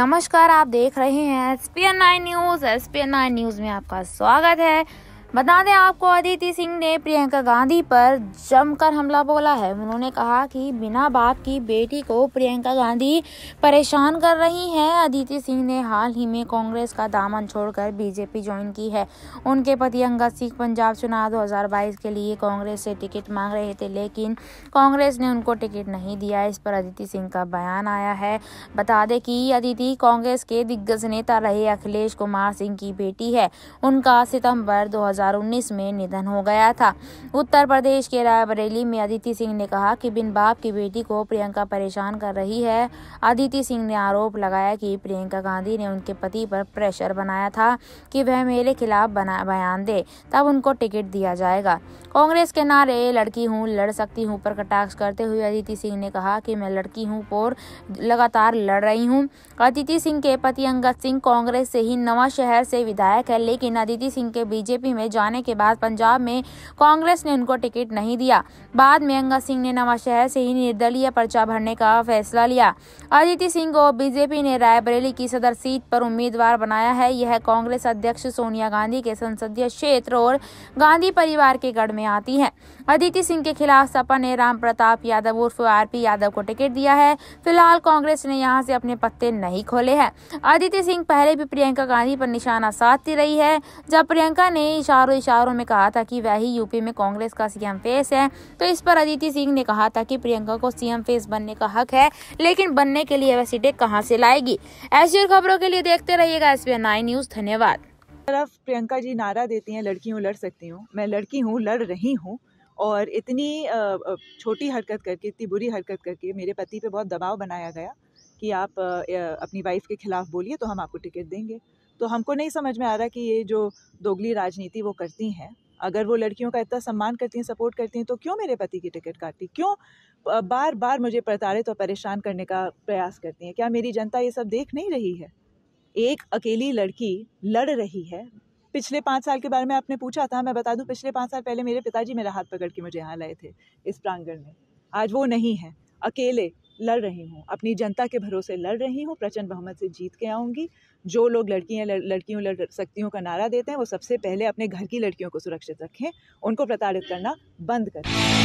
नमस्कार आप देख रहे हैं S P N I news S P N I news में आपका स्वागत है बता दें आपको अदिति सिंह ने प्रियंका गांधी पर जमकर हमला बोला है उन्होंने कहा कि बिना बाप की बेटी को प्रियंका गांधी परेशान कर रही हैं अदिति सिंह ने हाल ही में कांग्रेस का दामन छोड़कर बीजेपी ज्वाइन की है उनके पति अंगद सिंह पंजाब चुनाव 2022 के लिए कांग्रेस से टिकट मांग रहे थे लेकिन कांग्रेस ने उनको टिकट नहीं दिया इस पर अदिति सिंह का बयान आया है बता दें कि अदिति कांग्रेस के दिग्गज नेता रहे अखिलेश कुमार सिंह की बेटी है उनका सितम्बर दो 2019 में निधन हो गया था उत्तर प्रदेश के रायबरेली में अदिति सिंह ने कहा कि बिन बाप की बेटी को प्रियंका परेशान कर रही है अदिति सिंह ने आरोप लगाया कि प्रियंका गांधी ने उनके पति पर प्रेशर बनाया था कि वह मेरे खिलाफ बयान दे तब उनको टिकट दिया जाएगा कांग्रेस के नारे लड़की हूँ लड़ सकती हूँ पर कटाक्ष करते हुए अदिति सिंह ने कहा कि मैं लड़की हूँ और लगातार लड़ रही हूँ अदिति सिंह के पति अंगत सिंह कांग्रेस से ही नवा शहर से विधायक है लेकिन अदिति सिंह के बीजेपी में जाने के बाद पंजाब में कांग्रेस ने उनको टिकट नहीं दिया बाद में अंगद सिंह ने नवाशहर से ही निर्दलीय पर्चा भरने का फैसला लिया अदिति सिंह को बीजेपी ने रायबरेली की सदर सीट पर उम्मीदवार बनाया है यह कांग्रेस अध्यक्ष सोनिया गांधी के संसदीय क्षेत्र और गांधी परिवार के गढ़ में आती है अदिति सिंह के खिलाफ सपा ने राम प्रताप यादव उर्फ आर पी यादव को टिकट दिया है फिलहाल कांग्रेस ने यहाँ से अपने पत्ते नहीं खोले हैं अदिति सिंह पहले भी प्रियंका गांधी पर निशाना साधती रही है जब प्रियंका ने चारों इशारों में कहा था कि वह ही यूपी में कांग्रेस का सीएम फेस है तो इस पर अदिति सिंह ने कहा था कि प्रियंका को सीएम फेस बनने का हक है लेकिन बनने के लिए वह सीटें कहाँ से लाएगी ऐसी खबरों के लिए देखते रहिएगा एस बी न्यूज धन्यवाद तरफ प्रियंका जी नारा देती है लड़की हूँ लड़ सकती हूँ मैं लड़की हूँ लड़ रही हूँ और इतनी छोटी हरकत करके इतनी बुरी हरकत करके मेरे पति पे बहुत दबाव बनाया गया कि आप अपनी वाइफ के खिलाफ बोलिए तो हम आपको टिकट देंगे तो हमको नहीं समझ में आ रहा कि ये जो दोगली राजनीति वो करती हैं अगर वो लड़कियों का इतना सम्मान करती हैं सपोर्ट करती हैं तो क्यों मेरे पति की टिकट काटती क्यों बार बार मुझे प्रताड़ित और परेशान करने का प्रयास करती हैं क्या मेरी जनता ये सब देख नहीं रही है एक अकेली लड़की लड़ रही है पिछले पाँच साल के बारे में आपने पूछा था मैं बता दूं पिछले पाँच साल पहले मेरे पिताजी मेरा हाथ पकड़ के मुझे यहाँ लाए थे इस प्रांगण में आज वो नहीं है अकेले लड़ रही हूँ अपनी जनता के भरोसे लड़ रही हूँ प्रचंड बहुमत से जीत के आऊँगी जो लोग लड़कियाँ लड़कियों लड़ हूँ का नारा देते हैं वो सबसे पहले अपने घर की लड़कियों को सुरक्षित रखें उनको प्रताड़ित करना बंद करें